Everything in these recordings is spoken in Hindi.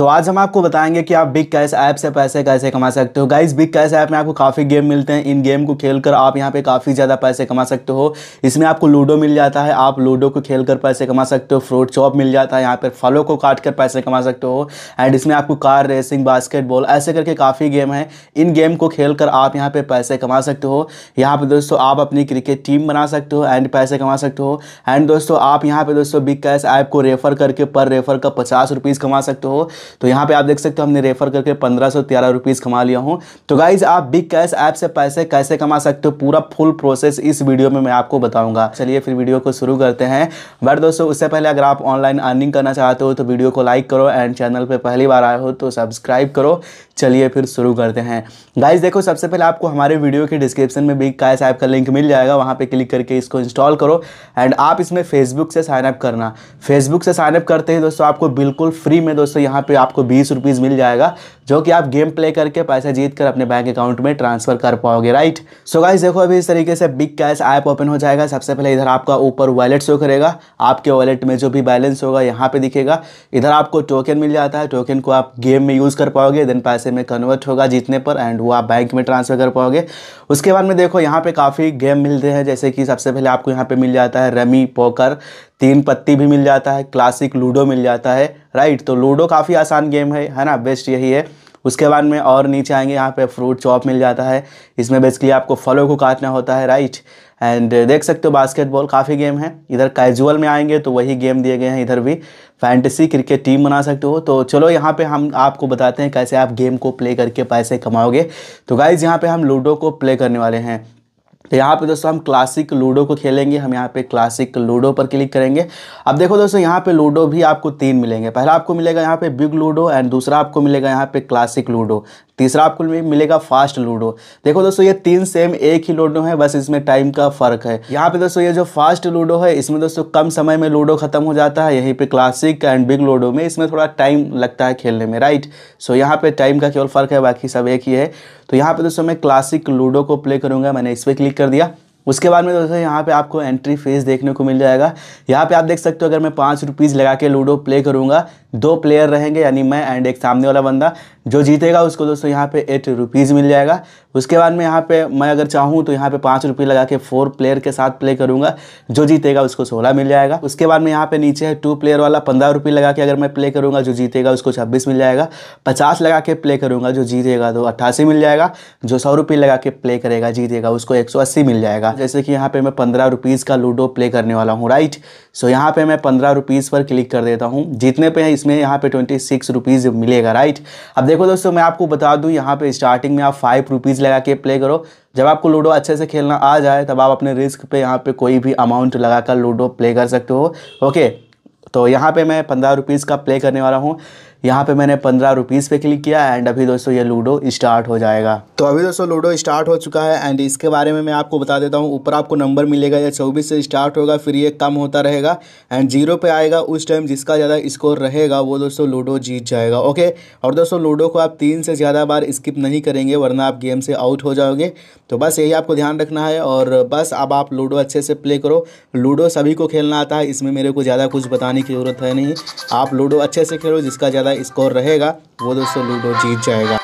तो आज हम आपको बताएंगे कि आप बिग कैश ऐप से पैसे कैसे कमा सकते हो गाइज बिग कैश ऐप में आपको काफ़ी गेम मिलते हैं इन गेम को खेलकर आप यहाँ पे काफ़ी ज़्यादा पैसे कमा सकते हो इसमें आपको लूडो मिल जाता है आप लूडो को खेलकर पैसे कमा सकते हो फ्रूट चॉप मिल जाता है यहाँ पर फलों को काट कर पैसे कमा सकते हो एंड इसमें आपको कार रेसिंग बास्केटबॉल ऐसे करके काफ़ी गेम है इन गेम को खेल कर आप यहाँ पर पैसे कमा सकते हो यहाँ पर दोस्तों आप अपनी क्रिकेट टीम बना सकते हो एंड पैसे कमा सकते हो एंड दोस्तों आप यहाँ पर दोस्तों बिग कैश ऐप को रेफ़र करके पर रेफ़र का पचास रुपीज़ कमा सकते हो तो यहाँ पे आप देख सकते हो हमने रेफर करके पंद्रह सौ तेरह रुपीज़ कमा लिया हूँ तो गाइज आप बिग कैश ऐप से पैसे कैसे कमा सकते हो पूरा फुल प्रोसेस इस वीडियो में मैं आपको बताऊंगा चलिए फिर वीडियो को शुरू करते हैं बट दोस्तों उससे पहले अगर आप ऑनलाइन अर्निंग करना चाहते हो तो वीडियो को लाइक करो एंड चैनल पर पहली बार आए हो तो सब्सक्राइब करो चलिए फिर शुरू करते हैं गाइज देखो सबसे पहले आपको हमारे वीडियो के डिस्क्रिप्शन में बिग कैश ऐप का लिंक मिल जाएगा वहाँ पर क्लिक करके इसको इंस्टॉल करो एंड आप इसमें फेसबुक से साइनअप करना फेसबुक से साइनअप करते ही दोस्तों आपको बिल्कुल फ्री में दोस्तों यहाँ पे आपको बीस रुपीज़ मिल जाएगा जो कि आप गेम प्ले करके पैसे जीत कर अपने बैंक अकाउंट में ट्रांसफर कर पाओगे राइट सो so गाइस देखो अभी इस तरीके से बिग कैश ऐप ओपन हो जाएगा सबसे पहले इधर आपका ऊपर वॉलेट शो करेगा आपके वॉलेट में जो भी बैलेंस होगा यहाँ पे दिखेगा इधर आपको टोकन मिल जाता है टोकन को आप गेम में यूज़ कर पाओगे देन पैसे में कन्वर्ट होगा जीतने पर एंड वो आप बैंक में ट्रांसफ़र कर पाओगे उसके बाद में देखो यहाँ पर काफ़ी गेम मिलते हैं जैसे कि सबसे पहले आपको यहाँ पर मिल जाता है रमी पोकर तीन पत्ती भी मिल जाता है क्लासिक लूडो मिल जाता है राइट तो लूडो काफ़ी आसान गेम है है ना बेस्ट यही है उसके बाद में और नीचे आएंगे यहाँ पे फ्रूट चॉप मिल जाता है इसमें बेसिकली आपको फलों को काटना होता है राइट एंड uh, देख सकते हो बास्केटबॉल काफ़ी गेम है इधर कैजुअल में आएंगे तो वही गेम दिए गए हैं इधर भी फैंटेसी क्रिकेट टीम बना सकते हो तो चलो यहाँ पे हम आपको बताते हैं कैसे आप गेम को प्ले करके पैसे कमाओगे तो गाइज़ यहाँ पे हम लूडो को प्ले करने वाले हैं तो यहाँ पे दोस्तों हम क्लासिक लूडो को खेलेंगे हम यहाँ पे क्लासिक लूडो पर क्लिक करेंगे अब देखो दोस्तों यहाँ पे लूडो भी आपको तीन मिलेंगे पहला आपको मिलेगा यहाँ पे बिग लूडो एंड दूसरा आपको मिलेगा यहाँ पे क्लासिक लूडो तीसरा आपको मिलेगा फास्ट लूडो देखो दोस्तों ये तीन सेम एक ही लूडो है बस इसमें टाइम का फर्क है यहाँ पे दोस्तों ये जो फास्ट लूडो है इसमें दोस्तों कम समय में लूडो खत्म हो जाता है यहीं पे क्लासिक एंड बिग लूडो में इसमें थोड़ा टाइम लगता है खेलने में राइट सो यहाँ पे टाइम का केवल फर्क है बाकी सब एक ही है तो यहाँ पे दोस्तों मैं क्लासिक लूडो को प्ले करूँगा मैंने इस पर क्लिक कर दिया उसके बाद में दोस्तों यहाँ पे आपको एंट्री फीस देखने को मिल जाएगा यहाँ पे आप देख सकते हो अगर मैं पाँच रुपीज़ लगा के लूडो प्ले करूँगा दो प्लेयर रहेंगे यानी मैं एंड एक सामने वाला बंदा जो जीतेगा उसको दोस्तों यहाँ पे एट रुपीज़ मिल जाएगा उसके बाद में यहाँ पे मैं अगर चाहूँ तो यहाँ पे पाँच रुपये लगा के फोर प्लेयर के साथ प्ले करूँगा जो जीतेगा उसको सोलह मिल जाएगा उसके बाद में यहाँ पे नीचे है टू प्लेयर वाला पंद्रह रुपये लगा के अगर मैं प्ले करूँगा जो जीतेगा उसको छब्बीस मिल जाएगा पचास लगा के प्ले करूँगा जो जीतेगा तो अट्ठासी मिल जाएगा जो सौ रुपये लगा के प्ले करेगा जीतेगा उसको एक सौ अस्सी मिल जाएगा जैसे कि यहाँ पर मैं पंद्रह रुपीज़ का लूडो प्ले करने वाला हूँ राइट सो यहाँ पर मैं पंद्रह रुपीज़ पर क्लिक कर देता हूँ जीतने पर इसमें यहाँ पर ट्वेंटी सिक्स रुपीज़ मिलेगा राइट अब देखो देखो दोस्तों मैं आपको बता दूं यहाँ पे स्टार्टिंग में आप फाइव रुपीज़ लगा के प्ले करो जब आपको लूडो अच्छे से खेलना आ जाए तब आप अपने रिस्क पे यहाँ पे कोई भी अमाउंट लगाकर लूडो प्ले कर सकते हो ओके तो यहाँ पे मैं पंद्रह रुपीज़ का प्ले करने वाला हूँ यहाँ पे मैंने पंद्रह रुपीज़ पे क्लिक किया एंड अभी दोस्तों ये लूडो स्टार्ट हो जाएगा तो अभी दोस्तों लूडो स्टार्ट हो चुका है एंड इसके बारे में मैं आपको बता देता हूँ ऊपर आपको नंबर मिलेगा या चौबीस से स्टार्ट होगा फिर ये कम होता रहेगा एंड जीरो पे आएगा उस टाइम जिसका ज़्यादा स्कोर रहेगा वो दोस्तों लूडो जीत जाएगा ओके और दोस्तों लूडो को आप तीन से ज़्यादा बार स्किप नहीं करेंगे वरना आप गेम से आउट हो जाओगे तो बस यही आपको ध्यान रखना है और बस अब आप लूडो अच्छे से प्ले करो लूडो सभी को खेलना आता है इसमें मेरे को ज़्यादा कुछ बताने की ज़रूरत है नहीं आप लूडो अच्छे से खेलो जिसका ज़्यादा ज़्यादा स्कोर रहेगा वो दोस्तों लूडो जीत जाएगा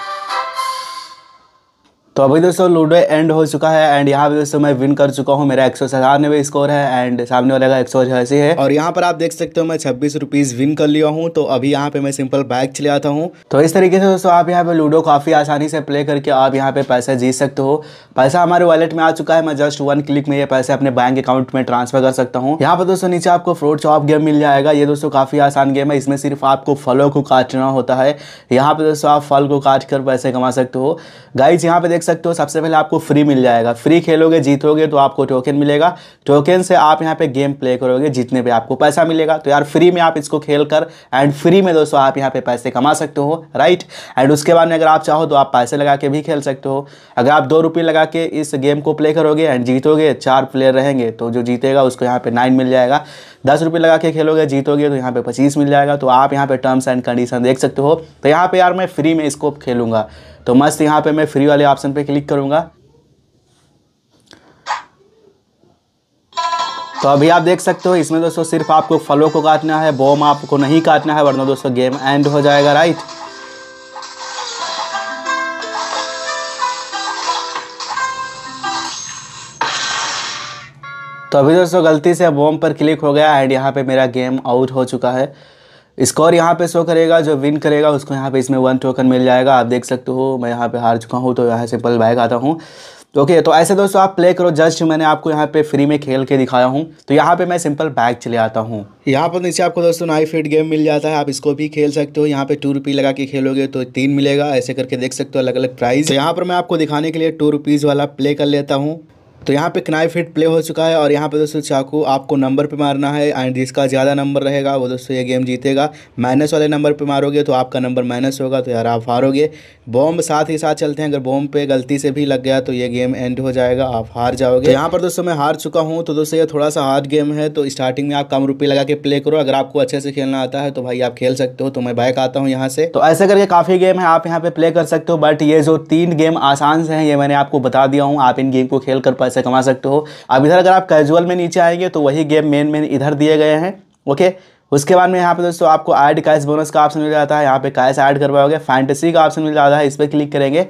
तो अभी दोस्तों लूडो एंड हो चुका है एंड यहाँ पे दोस्तों मैं विन कर चुका हूँ मेरा एक सौ सतानवे स्कोर है एंड सामने वाले का एक सौ छियासी है और यहाँ पर आप देख सकते हो मैं छब्बीस रुपीज विन कर लिया हूँ तो अभी यहाँ पे मैं सिंपल बैग चले आता हूँ तो इस तरीके से दोस्तों आप यहाँ पे लूडो काफी आसानी से प्ले करके आप यहाँ पे पैसे जीत सकते हो पैसा हमारे वॉलेट में आ चुका है मैं जस्ट वन क्लिक में ये पैसे अपने बैंक अकाउंट में ट्रांसफर कर सकता हूँ यहाँ पर दोस्तों नीचे आपको फ्रूट शॉप गेम मिल जाएगा ये दोस्तों काफी आसान गेम है इसमें सिर्फ आपको फलों को काटना होता है यहाँ पे दोस्तों आप फल को काट कर पैसे कमा सकते हो गाइज यहाँ पे देख सकते हो सबसे पहले आपको फ्री मिल जाएगा फ्री खेलोगे जीतोगे तो आपको टोकन मिलेगा टोकन से आप यहाँ पे गेम प्ले करोगे जीतने पे आपको पैसा मिलेगा तो यार फ्री में आप इसको खेल कर एंड फ्री में दोस्तों आप यहाँ पे पैसे कमा सकते हो राइट एंड उसके बाद में अगर आप चाहो तो आप पैसे लगा के भी खेल सकते हो अगर आप दो रुपये लगा के इस गेम को प्ले करोगे एंड जीतोगे चार प्लेयर रहेंगे तो जो जीतेगा उसको यहाँ पर नाइन मिल जाएगा दस रुपये लगा के खेलोगे जीतोगे तो यहाँ पर पच्चीस मिल जाएगा तो आप यहाँ पर टर्म्स एंड कंडीशन देख सकते हो तो यहाँ पर यार मैं फ्री में इसको खेलूँगा तो मस्त यहां पे मैं फ्री वाले ऑप्शन पे क्लिक करूंगा तो अभी आप देख सकते हो इसमें दोस्तों सिर्फ आपको फलों को काटना है बॉम आपको नहीं काटना है वरना दोस्तों गेम एंड हो जाएगा राइट तो अभी दोस्तों गलती से बॉम पर क्लिक हो गया एंड यहाँ पे मेरा गेम आउट हो चुका है स्कोर यहाँ पे शो करेगा जो विन करेगा उसको यहाँ पे इसमें वन टोकन मिल जाएगा आप देख सकते हो मैं यहाँ पे हार चुका हूँ तो यहाँ से पल बैग आता हूँ तो ओके तो ऐसे दोस्तों आप प्ले करो जस्ट मैंने आपको यहाँ पे फ्री में खेल के दिखाया हूँ तो यहाँ पे मैं सिंपल बैग चले आता हूँ यहाँ पर नीचे आपको दोस्तों नाइफ फिट गेम मिल जाता है आप इसको भी खेल सकते हो यहाँ पे टू रुपी लगा के खेलोगे तो तीन मिलेगा ऐसे करके देख सकते हो अलग अलग प्राइस तो यहाँ पर मैं आपको दिखाने के लिए टू रुपीज़ वाला प्ले कर लेता हूँ तो यहाँ पे किनाई फिट प्ले हो चुका है और यहाँ पे दोस्तों चाकू आपको नंबर पे मारना है एंड जिसका ज़्यादा नंबर रहेगा वो दोस्तों ये गेम जीतेगा माइनस वाले नंबर पे मारोगे तो आपका नंबर माइनस होगा तो यार आप हारोगे बॉम्ब साथ ही साथ चलते हैं अगर बॉम्ब पे गलती से भी लग गया तो ये गेम एंड हो जाएगा आप हार जाओगे तो यहाँ पर दोस्तों मैं हार चुका हूँ तो दोस्तों ये थोड़ा सा हार्ड गेम है तो स्टार्टिंग में आप कम रुपये लगा के प्ले करो अगर आपको अच्छे से खेलना आता है तो भाई आप खेल सकते हो तो मैं बाइक आता हूँ यहाँ से तो ऐसे करके काफ़ी गेम है आप यहाँ पे प्ले कर सकते हो बट ये जो तीन गेम आसान से हैं ये मैंने आपको बता दिया हूँ आप इन गेम को खेल कर पैसे पैसे कमा सकते हो अब इधर अगर आप कैजुअल में नीचे आएंगे तो वही गेम मेन मेन इधर दिए गए हैं ओके उसके बाद में यहाँ पे दोस्तों आपको ऐड कैश बोनस का ऑप्शन मिल जाता है यहाँ पे कैश ऐड करवाओगे फैंटेसी का ऑप्शन मिल जाता है इस पर क्लिक करेंगे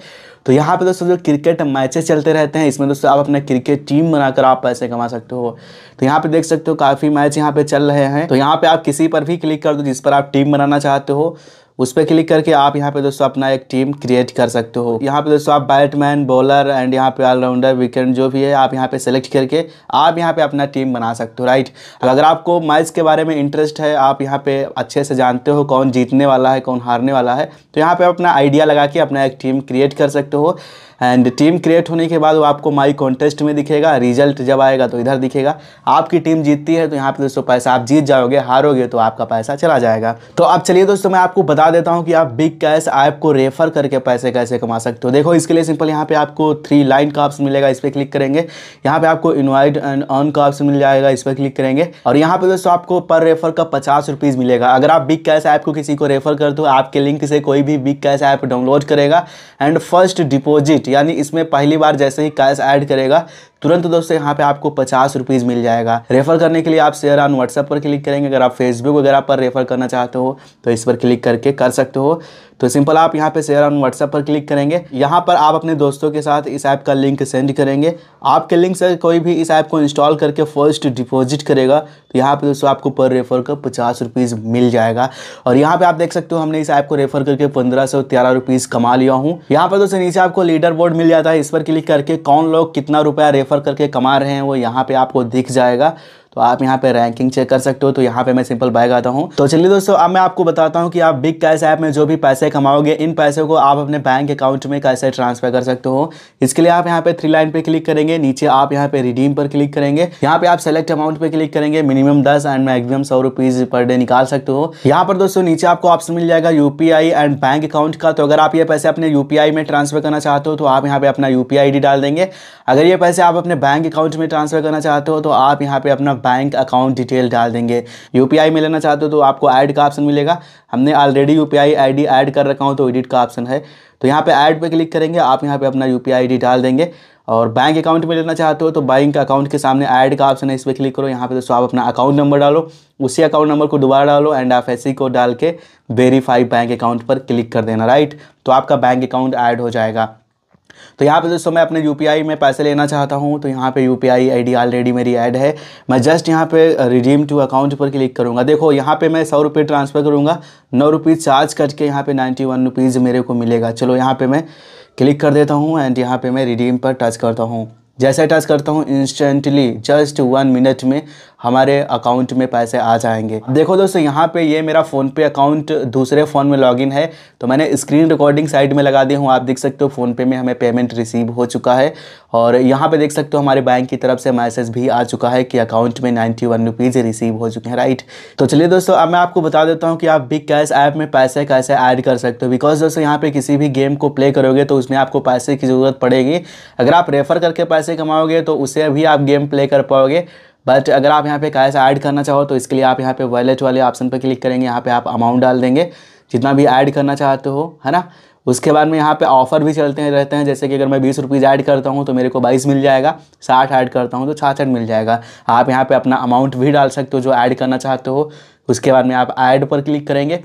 तो यहाँ पे दोस्तों जो क्रिकेट मैचेस चलते रहते हैं इसमें दोस्तों आप अपना क्रिकेट टीम बनाकर आप पैसे कमा सकते हो तो यहाँ पे देख सकते हो काफ़ी मैच यहाँ पे चल रहे हैं तो यहाँ पे आप किसी पर भी क्लिक कर दो जिस पर आप टीम बनाना चाहते हो उस पर क्लिक करके आप यहाँ पे दोस्तों अपना एक टीम क्रिएट कर सकते हो यहाँ पे दोस्तों आप बैटमैन बॉलर एंड यहाँ पे ऑलराउंडर विकेट जो भी है आप यहाँ पे सेलेक्ट करके आप यहाँ पे अपना टीम बना सकते हो राइट अगर आपको मैच के बारे में इंटरेस्ट है आप यहाँ पे अच्छे से जानते हो कौन जीतने वाला है कौन हारने वाला है तो यहाँ पे अपना आइडिया लगा के अपना एक टीम क्रिएट कर सकते हो एंड टीम क्रिएट होने के बाद वो आपको माई कॉन्टेस्ट में दिखेगा रिजल्ट जब आएगा तो इधर दिखेगा आपकी टीम जीतती है तो यहाँ पे दोस्तों पैसा आप जीत जाओगे हारोगे तो आपका पैसा चला जाएगा तो अब चलिए दोस्तों मैं आपको बता देता हूँ कि आप बिग कैश ऐप को रेफर करके पैसे कैसे कमा सकते हो देखो इसके लिए सिंपल यहाँ पे आपको थ्री लाइन का ऑप्शन मिलेगा इस पर क्लिक करेंगे यहाँ पे आपको इन्वाइट एंड ऑन का ऑप्शन मिल जाएगा इस पर क्लिक करेंगे और यहाँ पे दोस्तों आपको पर रेफर का पचास रुपीज़ मिलेगा अगर आप बिग कैश ऐप को किसी को रेफर कर दो आपके लिंक से कोई भी बिग कैश ऐप डाउनलोड करेगा एंड फर्स्ट डिपोजिट यानी इसमें पहली बार जैसे ही कैश ऐड करेगा तुरंत दोस्तों यहाँ पे आपको पचास रुपीज़ मिल जाएगा रेफर करने के लिए आप शेयर ऑन व्हाट्सएप पर क्लिक करेंगे अगर आप फेसबुक वगैरह पर रेफर करना चाहते हो तो इस पर क्लिक करके कर सकते हो तो सिंपल आप यहाँ पे शेयर ऑन व्हाट्सएप पर क्लिक करेंगे यहाँ पर आप अपने दोस्तों के साथ इस ऐप का लिंक सेंड करेंगे आपके लिंक से कोई भी इस ऐप को इंस्टॉल करके फर्स्ट डिपॉजिट करेगा तो यहाँ पे दोस्तों आपको पर रेफर का पचास रुपीज़ मिल जाएगा और यहाँ पे आप देख सकते हो हमने इस ऐप को रेफर करके पंद्रह सौ तेरह रुपीज़ कमा लिया हूँ यहाँ पर दोस्तों नीचे आपको लीडर बोर्ड मिल जाता है इस पर क्लिक करके कौन लोग कितना रुपया रेफ़र करके कमा रहे हैं वो यहाँ पे आपको दिख जाएगा तो आप यहाँ पे रैंकिंग चेक कर सकते हो तो यहाँ पे मैं सिंपल बैग आता हूँ तो चलिए दोस्तों अब मैं आपको बताता हूँ कि आप बिग कैश ऐप में जो भी पैसे कमाओगे इन पैसे को आप अपने बैंक अकाउंट में कैसे ट्रांसफर कर सकते हो इसके लिए आप यहाँ पे थ्री लाइन पे क्लिक करेंगे नीचे आप यहाँ पे रिडीम पर क्लिक करेंगे यहाँ पे आप सेलेक्ट अमाउंट पे क्लिक करेंगे मिनिमम दस एंड मैक्सिमम सौ रुपीज पर डे निकाल सकते हो यहाँ पर दोस्तों नीचे आपको ऑप्शन मिल जाएगा यूपीआई एंड बैंक अकाउंट का तो अगर आप ये पैसे अपने यूपीआई में ट्रांसफर करना चाहते हो तो आप यहाँ पे अपना यूपीआई डी डाल देंगे अगर ये पैसे आप अपने बैंक अकाउंट में ट्रांसफर करना चाहते हो तो आप यहाँ पे अपना बैंक अकाउंट डिटेल डाल देंगे यूपीआई में लेना चाहते हो तो आपको ऐड का ऑप्शन मिलेगा हमने ऑलरेडी यूपीआई आईडी ऐड कर रखा हूँ तो एडिट का ऑप्शन है तो यहाँ पे ऐड पे क्लिक करेंगे आप यहाँ पे अपना यू पी डाल देंगे और बैंक अकाउंट में लेना चाहते हो तो बैंक अकाउंट के सामने ऐड का ऑप्शन है इस पर क्लिक करो यहाँ पे दोस्तों आप अपना अकाउंट नंबर डालो उसी अकाउंट नंबर को दोबारा डालो एंड आप एस e को डाल के वेरीफाई बैंक अकाउंट पर क्लिक कर देना राइट तो आपका बैंक अकाउंट ऐड हो जाएगा तो यहाँ पे दोस्तों मैं अपने यू में पैसे लेना चाहता हूँ तो यहाँ पे यू पी आई ऑलरेडी मेरी ऐड है मैं जस्ट यहाँ पे रिडीम टू अकाउंट पर क्लिक करूँगा देखो यहाँ पे मैं सौ रुपये ट्रांसफ़र करूँगा नौ रुपीज़ चार्ज करके यहाँ पे नाइन्टी वन रुपीज़ मेरे को मिलेगा चलो यहाँ पे मैं क्लिक कर देता हूँ एंड यहाँ पे मैं रिडीम पर टच करता हूँ जैसे टच करता हूँ इंस्टेंटली जस्ट वन मिनट में हमारे अकाउंट में पैसे आ जाएंगे देखो दोस्तों यहाँ पे ये मेरा फ़ोनपे अकाउंट दूसरे फ़ोन में लॉगिन है तो मैंने स्क्रीन रिकॉर्डिंग साइड में लगा दी हूँ आप देख सकते हो फ़ोनपे में हमें पेमेंट रिसीव हो चुका है और यहाँ पे देख सकते हो हमारे बैंक की तरफ से मैसेज भी आ चुका है कि अकाउंट में नाइन्टी वन रुपीज़ रिसीव हो चुके हैं राइट तो चलिए दोस्तों अब मैं आपको बता देता हूँ कि आप बिग कैश ऐप में पैसे कैसे ऐड कर सकते हो बिकॉज दोस्तों यहाँ पे किसी भी गेम को प्ले करोगे तो उसमें आपको पैसे की ज़रूरत पड़ेगी अगर आप रेफ़र करके पैसे कमाओगे तो उसे भी आप गेम प्ले कर पाओगे बट अगर आप यहाँ पे कैश ऐड करना चाहो तो इसके लिए आप यहाँ पे वॉलेट वाले ऑप्शन पर क्लिक करेंगे यहाँ पे आप अमाउंट डाल देंगे जितना भी ऐड करना चाहते हो है ना उसके बाद में यहाँ पे ऑफ़र भी चलते हैं रहते हैं जैसे कि अगर मैं बीस रुपीज़ ऐड करता हूँ तो मेरे को बाईस मिल जाएगा साठ ऐड करता हूँ तो छाछठ मिल जाएगा आप यहाँ पे अपना अमाउंट भी डाल सकते हो जो ऐड करना चाहते हो उसके बाद में आप ऐड पर क्लिक करेंगे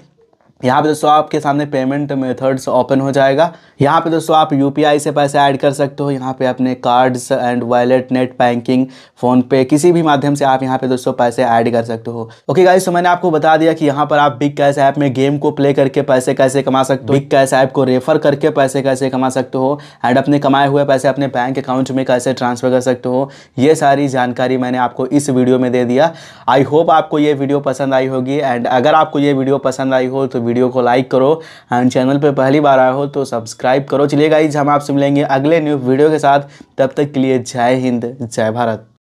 यहाँ पे दोस्तों आपके सामने पेमेंट मेथड्स ओपन हो जाएगा यहाँ पे दोस्तों आप यू से पैसे ऐड कर सकते हो यहाँ पे अपने cards and wallet net banking PhonePe किसी भी माध्यम से आप यहाँ पे दोस्तों पैसे ऐड कर सकते हो ओके गाइस तो मैंने आपको बता दिया कि यहाँ पर आप बिग कैश ऐप में गेम को प्ले करके पैसे कैसे कमा सकते हो बिग कैश ऐप को रेफर करके पैसे कैसे कमा सकते हो एंड अपने कमाए हुए पैसे अपने बैंक अकाउंट में कैसे ट्रांसफर कर सकते हो ये सारी जानकारी मैंने आपको इस वीडियो में दे दिया आई होप आपको ये वीडियो पसंद आई होगी एंड अगर आपको ये वीडियो पसंद आई हो तो वीडियो को लाइक करो एंड चैनल पर पहली बार आए हो तो सब्सक्राइब करो चलिए गाइज हम आपसे मिलेंगे अगले न्यू वीडियो के साथ तब तक के लिए जय हिंद जय भारत